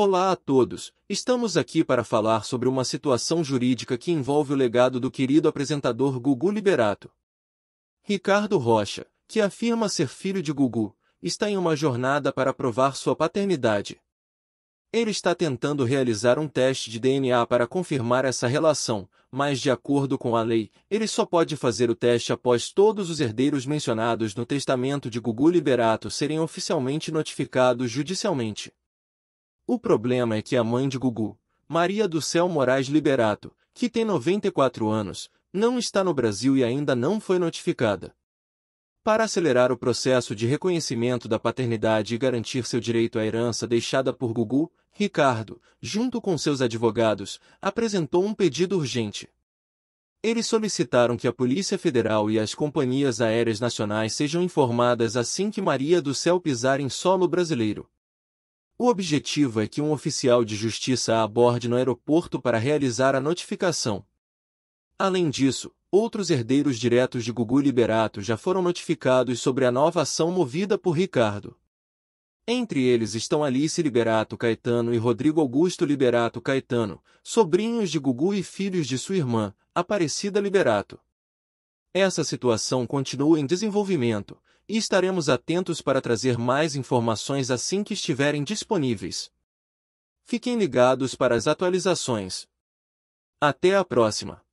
Olá a todos, estamos aqui para falar sobre uma situação jurídica que envolve o legado do querido apresentador Gugu Liberato. Ricardo Rocha, que afirma ser filho de Gugu, está em uma jornada para provar sua paternidade. Ele está tentando realizar um teste de DNA para confirmar essa relação, mas de acordo com a lei, ele só pode fazer o teste após todos os herdeiros mencionados no testamento de Gugu Liberato serem oficialmente notificados judicialmente. O problema é que a mãe de Gugu, Maria do Céu Moraes Liberato, que tem 94 anos, não está no Brasil e ainda não foi notificada. Para acelerar o processo de reconhecimento da paternidade e garantir seu direito à herança deixada por Gugu, Ricardo, junto com seus advogados, apresentou um pedido urgente. Eles solicitaram que a Polícia Federal e as companhias aéreas nacionais sejam informadas assim que Maria do Céu pisar em solo brasileiro. O objetivo é que um oficial de justiça a aborde no aeroporto para realizar a notificação. Além disso, outros herdeiros diretos de Gugu Liberato já foram notificados sobre a nova ação movida por Ricardo. Entre eles estão Alice Liberato Caetano e Rodrigo Augusto Liberato Caetano, sobrinhos de Gugu e filhos de sua irmã, Aparecida Liberato. Essa situação continua em desenvolvimento, e estaremos atentos para trazer mais informações assim que estiverem disponíveis. Fiquem ligados para as atualizações. Até a próxima!